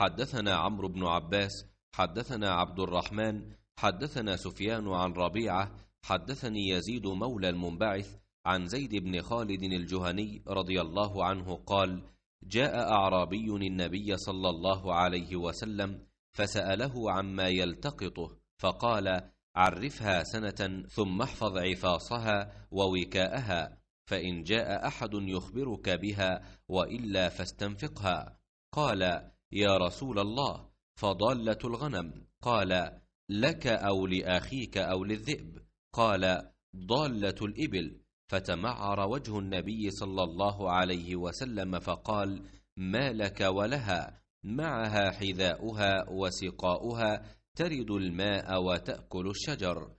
حدثنا عمرو بن عباس حدثنا عبد الرحمن حدثنا سفيان عن ربيعه حدثني يزيد مولى المنبعث عن زيد بن خالد الجهني رضي الله عنه قال جاء اعرابي النبي صلى الله عليه وسلم فساله عما يلتقطه فقال عرفها سنه ثم احفظ عفاصها ووكاءها فان جاء احد يخبرك بها والا فاستنفقها قال يا رسول الله فضالة الغنم قال لك أو لأخيك أو للذئب قال ضالة الإبل فتمعر وجه النبي صلى الله عليه وسلم فقال ما لك ولها معها حذاؤها وسقاؤها ترد الماء وتأكل الشجر